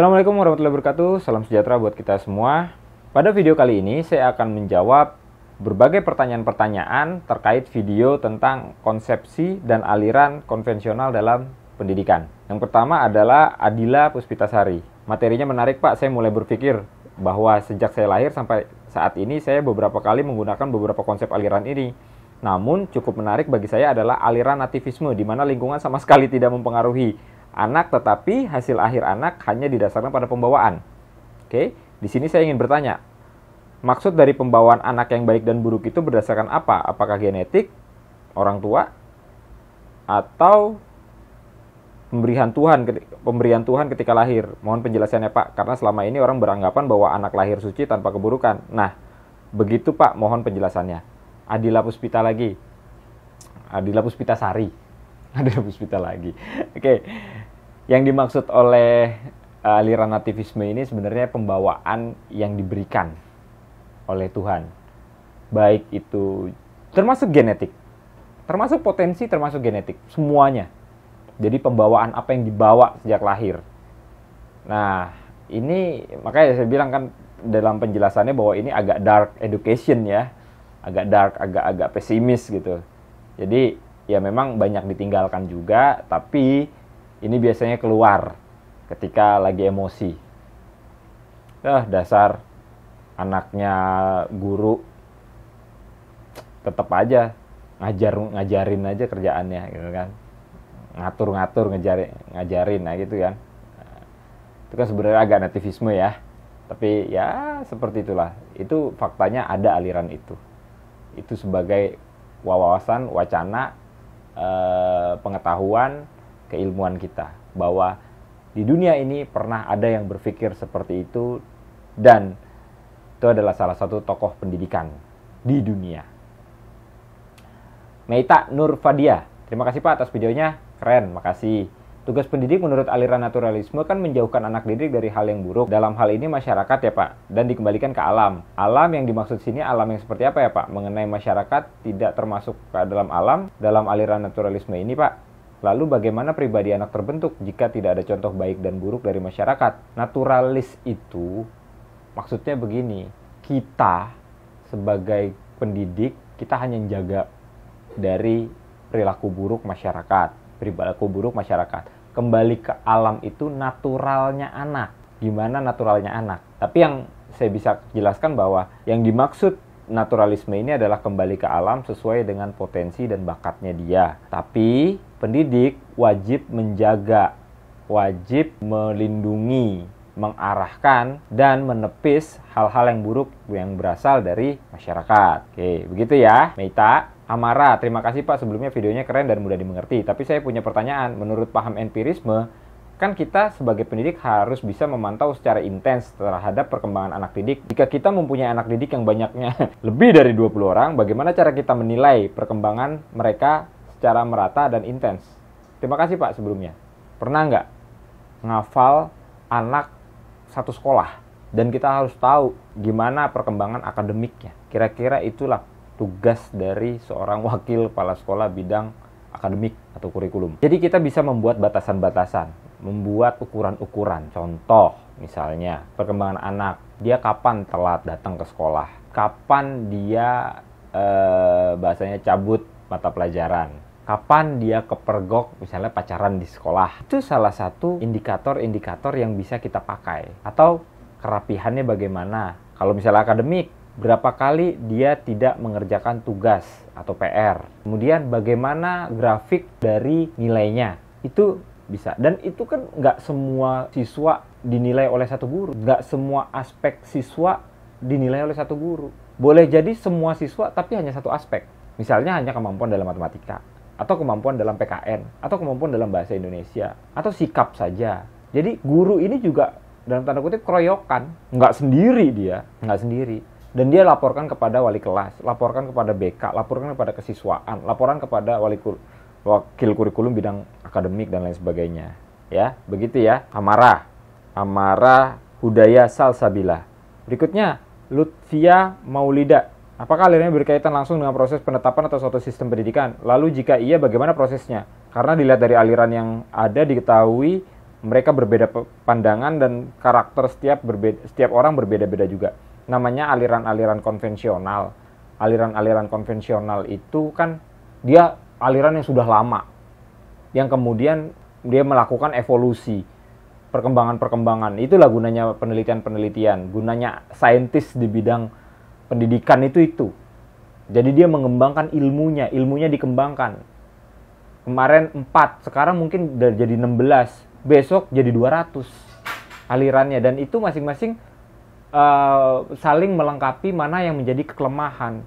Assalamualaikum warahmatullahi wabarakatuh, salam sejahtera buat kita semua. Pada video kali ini saya akan menjawab berbagai pertanyaan-pertanyaan terkait video tentang konsepsi dan aliran konvensional dalam pendidikan. Yang pertama adalah Adila Puspitasari. Materinya menarik Pak, saya mulai berpikir bahwa sejak saya lahir sampai saat ini saya beberapa kali menggunakan beberapa konsep aliran ini. Namun cukup menarik bagi saya adalah aliran nativisme di mana lingkungan sama sekali tidak mempengaruhi anak tetapi hasil akhir anak hanya didasarkan pada pembawaan. Oke, di sini saya ingin bertanya, maksud dari pembawaan anak yang baik dan buruk itu berdasarkan apa? Apakah genetik, orang tua, atau pemberian Tuhan pemberian Tuhan ketika lahir? Mohon penjelasannya Pak, karena selama ini orang beranggapan bahwa anak lahir suci tanpa keburukan. Nah, begitu Pak, mohon penjelasannya. Adila Puspita lagi. Adila Puspita Sari. Adila Puspita lagi. Oke. Okay yang dimaksud oleh eh, aliran nativisme ini sebenarnya pembawaan yang diberikan oleh Tuhan. Baik itu termasuk genetik, termasuk potensi, termasuk genetik, semuanya. Jadi pembawaan apa yang dibawa sejak lahir. Nah, ini makanya saya bilang kan dalam penjelasannya bahwa ini agak dark education ya. Agak dark, agak agak pesimis gitu. Jadi ya memang banyak ditinggalkan juga, tapi ini biasanya keluar ketika lagi emosi. Eh, dasar anaknya guru tetap aja ngajar ngajarin aja kerjaannya gitu kan ngatur-ngatur ngejarin ngajarin nah gitu kan itu kan sebenarnya agak nativisme ya tapi ya seperti itulah itu faktanya ada aliran itu itu sebagai wawasan wacana eh, pengetahuan keilmuan kita bahwa di dunia ini pernah ada yang berpikir seperti itu dan itu adalah salah satu tokoh pendidikan di dunia. Meita Nur Fadia, terima kasih Pak atas videonya, keren, makasih. Tugas pendidik menurut aliran naturalisme kan menjauhkan anak didik dari hal yang buruk. Dalam hal ini masyarakat ya Pak, dan dikembalikan ke alam. Alam yang dimaksud sini alam yang seperti apa ya Pak? Mengenai masyarakat tidak termasuk ke dalam alam dalam aliran naturalisme ini Pak. Lalu bagaimana pribadi anak terbentuk jika tidak ada contoh baik dan buruk dari masyarakat? Naturalis itu maksudnya begini, kita sebagai pendidik kita hanya menjaga dari perilaku buruk masyarakat, perilaku buruk masyarakat. Kembali ke alam itu naturalnya anak. Gimana naturalnya anak? Tapi yang saya bisa jelaskan bahwa yang dimaksud naturalisme ini adalah kembali ke alam sesuai dengan potensi dan bakatnya dia. Tapi pendidik wajib menjaga, wajib melindungi, mengarahkan dan menepis hal-hal yang buruk yang berasal dari masyarakat. Oke, begitu ya, Meita. Amara, terima kasih Pak sebelumnya videonya keren dan mudah dimengerti. Tapi saya punya pertanyaan, menurut paham empirisme, kan kita sebagai pendidik harus bisa memantau secara intens terhadap perkembangan anak didik. Jika kita mempunyai anak didik yang banyaknya lebih dari 20 orang, bagaimana cara kita menilai perkembangan mereka secara merata dan intens? Terima kasih Pak sebelumnya. Pernah nggak ngafal anak satu sekolah? Dan kita harus tahu gimana perkembangan akademiknya. Kira-kira itulah tugas dari seorang wakil kepala sekolah bidang akademik atau kurikulum. Jadi kita bisa membuat batasan-batasan membuat ukuran-ukuran. Contoh, misalnya perkembangan anak, dia kapan telat datang ke sekolah, kapan dia eh, bahasanya cabut mata pelajaran, kapan dia kepergok misalnya pacaran di sekolah. Itu salah satu indikator-indikator yang bisa kita pakai. Atau kerapihannya bagaimana. Kalau misalnya akademik, berapa kali dia tidak mengerjakan tugas atau PR. Kemudian bagaimana grafik dari nilainya. Itu bisa dan itu kan nggak semua siswa dinilai oleh satu guru nggak semua aspek siswa dinilai oleh satu guru boleh jadi semua siswa tapi hanya satu aspek misalnya hanya kemampuan dalam matematika atau kemampuan dalam PKN atau kemampuan dalam bahasa Indonesia atau sikap saja jadi guru ini juga dalam tanda kutip keroyokan nggak sendiri dia nggak sendiri dan dia laporkan kepada wali kelas, laporkan kepada BK, laporkan kepada kesiswaan, laporan kepada wali kur wakil kurikulum bidang akademik dan lain sebagainya. Ya, begitu ya. Amara, Amara Hudaya Salsabila. Berikutnya, Lutfia Maulida. Apakah alirannya berkaitan langsung dengan proses penetapan atau suatu sistem pendidikan? Lalu jika iya, bagaimana prosesnya? Karena dilihat dari aliran yang ada diketahui mereka berbeda pandangan dan karakter setiap berbeda, setiap orang berbeda-beda juga. Namanya aliran-aliran konvensional. Aliran-aliran konvensional itu kan dia aliran yang sudah lama yang kemudian dia melakukan evolusi perkembangan-perkembangan itulah gunanya penelitian-penelitian gunanya saintis di bidang pendidikan itu itu jadi dia mengembangkan ilmunya ilmunya dikembangkan kemarin 4 sekarang mungkin udah jadi 16 besok jadi 200 alirannya dan itu masing-masing uh, saling melengkapi mana yang menjadi kelemahan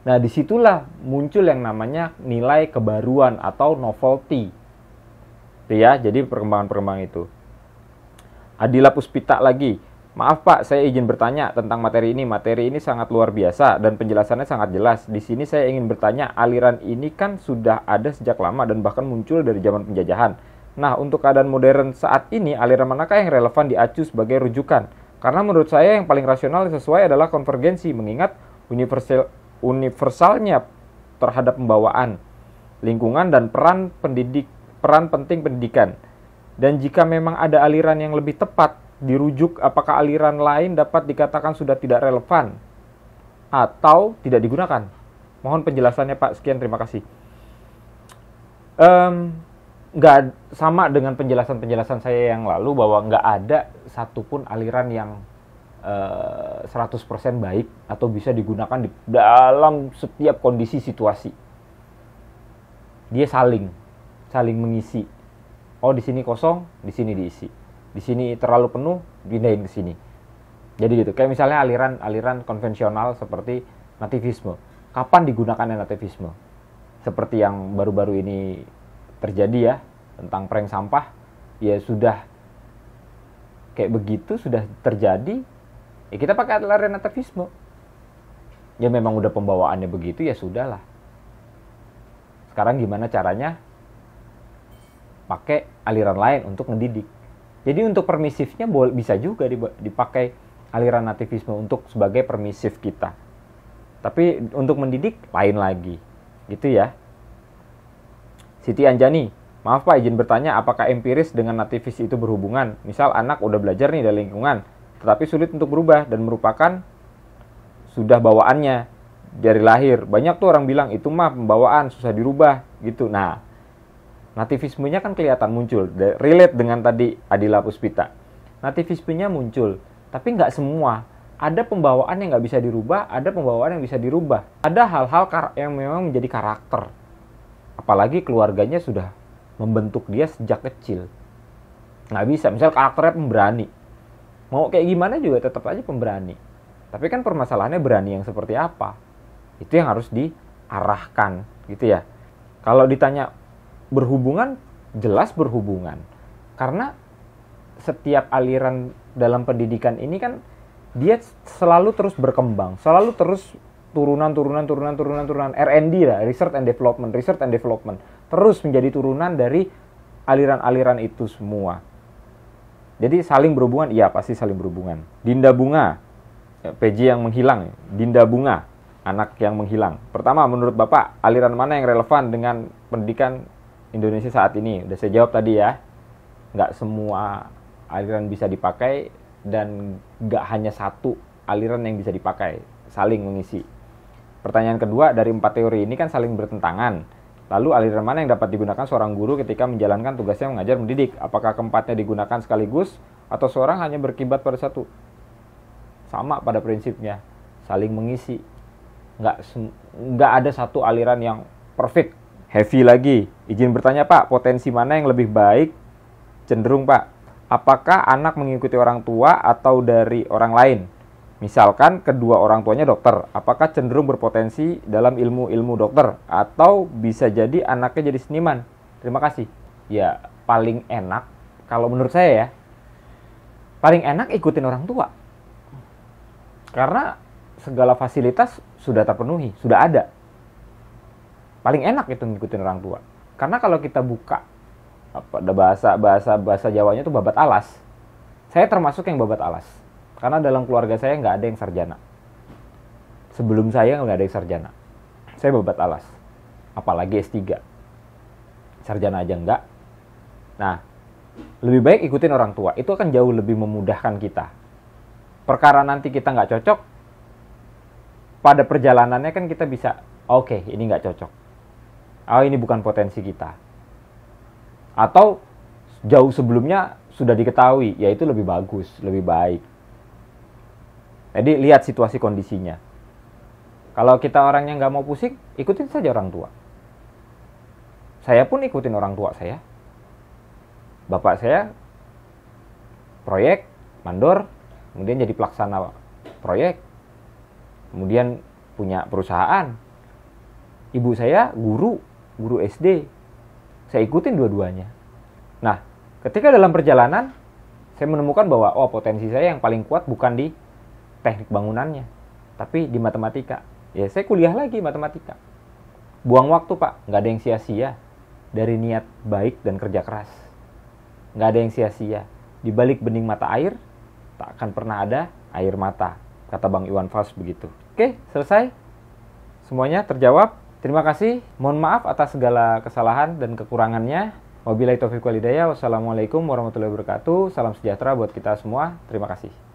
Nah, disitulah muncul yang namanya nilai kebaruan atau novelty. Itu ya, jadi perkembangan-perkembangan itu. Adila Puspita lagi. Maaf Pak, saya izin bertanya tentang materi ini. Materi ini sangat luar biasa dan penjelasannya sangat jelas. Di sini saya ingin bertanya, aliran ini kan sudah ada sejak lama dan bahkan muncul dari zaman penjajahan. Nah, untuk keadaan modern saat ini, aliran manakah yang relevan diacu sebagai rujukan? Karena menurut saya yang paling rasional sesuai adalah konvergensi, mengingat universal universalnya terhadap pembawaan, lingkungan dan peran pendidik, peran penting pendidikan. Dan jika memang ada aliran yang lebih tepat dirujuk apakah aliran lain dapat dikatakan sudah tidak relevan atau tidak digunakan. Mohon penjelasannya Pak. Sekian terima kasih. Um, sama dengan penjelasan-penjelasan saya yang lalu bahwa nggak ada satupun aliran yang 100% eh, baik atau bisa digunakan di dalam setiap kondisi situasi. Dia saling saling mengisi. Oh, di sini kosong, di sini diisi. Di sini terlalu penuh, pindahin ke sini. Jadi gitu. Kayak misalnya aliran-aliran konvensional seperti nativisme. Kapan digunakannya nativisme? Seperti yang baru-baru ini terjadi ya tentang prank sampah, ya sudah kayak begitu sudah terjadi ya kita pakai adalah renativisme ya memang udah pembawaannya begitu ya sudahlah sekarang gimana caranya pakai aliran lain untuk mendidik jadi untuk permisifnya bisa juga dipakai aliran nativisme untuk sebagai permisif kita tapi untuk mendidik lain lagi gitu ya Siti Anjani Maaf Pak, izin bertanya, apakah empiris dengan nativis itu berhubungan? Misal anak udah belajar nih dari lingkungan, tetapi sulit untuk berubah dan merupakan sudah bawaannya dari lahir. Banyak tuh orang bilang itu mah pembawaan susah dirubah gitu. Nah, nativismenya kan kelihatan muncul, relate dengan tadi Adila Puspita. Nativismenya muncul, tapi nggak semua. Ada pembawaan yang nggak bisa dirubah, ada pembawaan yang bisa dirubah. Ada hal-hal yang memang menjadi karakter. Apalagi keluarganya sudah membentuk dia sejak kecil. Nggak bisa, misalnya karakternya pemberani mau kayak gimana juga tetap aja pemberani. Tapi kan permasalahannya berani yang seperti apa? Itu yang harus diarahkan gitu ya. Kalau ditanya berhubungan, jelas berhubungan. Karena setiap aliran dalam pendidikan ini kan dia selalu terus berkembang, selalu terus turunan turunan turunan turunan turunan R&D lah, research and development, research and development terus menjadi turunan dari aliran-aliran itu semua. Jadi saling berhubungan, iya pasti saling berhubungan. Dinda Bunga, eh, PJ yang menghilang, Dinda Bunga, anak yang menghilang. Pertama, menurut Bapak, aliran mana yang relevan dengan pendidikan Indonesia saat ini? Udah saya jawab tadi ya, nggak semua aliran bisa dipakai dan nggak hanya satu aliran yang bisa dipakai, saling mengisi. Pertanyaan kedua, dari empat teori ini kan saling bertentangan Lalu aliran mana yang dapat digunakan seorang guru ketika menjalankan tugasnya mengajar mendidik? Apakah keempatnya digunakan sekaligus atau seorang hanya berkibat pada satu? Sama pada prinsipnya, saling mengisi. Nggak, nggak ada satu aliran yang perfect. Heavy lagi. Izin bertanya Pak, potensi mana yang lebih baik cenderung Pak? Apakah anak mengikuti orang tua atau dari orang lain? Misalkan kedua orang tuanya dokter, apakah cenderung berpotensi dalam ilmu-ilmu dokter atau bisa jadi anaknya jadi seniman? Terima kasih. Ya, paling enak kalau menurut saya ya. Paling enak ikutin orang tua. Karena segala fasilitas sudah terpenuhi, sudah ada. Paling enak itu ngikutin orang tua. Karena kalau kita buka apa bahasa bahasa bahasa Jawanya itu babat alas. Saya termasuk yang babat alas karena dalam keluarga saya nggak ada yang sarjana. Sebelum saya nggak ada yang sarjana. Saya bebat alas. Apalagi S3. Sarjana aja nggak. Nah, lebih baik ikutin orang tua. Itu akan jauh lebih memudahkan kita. Perkara nanti kita nggak cocok, pada perjalanannya kan kita bisa, oke okay, ini nggak cocok. Oh ini bukan potensi kita. Atau jauh sebelumnya sudah diketahui, yaitu lebih bagus, lebih baik. Jadi lihat situasi kondisinya. Kalau kita orangnya nggak mau pusing, ikutin saja orang tua. Saya pun ikutin orang tua saya. Bapak saya proyek, mandor, kemudian jadi pelaksana proyek, kemudian punya perusahaan. Ibu saya guru, guru SD. Saya ikutin dua-duanya. Nah, ketika dalam perjalanan, saya menemukan bahwa oh potensi saya yang paling kuat bukan di teknik bangunannya tapi di matematika ya saya kuliah lagi matematika buang waktu pak nggak ada yang sia-sia dari niat baik dan kerja keras nggak ada yang sia-sia di balik bening mata air tak akan pernah ada air mata kata bang Iwan Fals begitu oke selesai semuanya terjawab terima kasih mohon maaf atas segala kesalahan dan kekurangannya Wabillahi taufiq walidayah. Wassalamualaikum warahmatullahi wabarakatuh. Salam sejahtera buat kita semua. Terima kasih.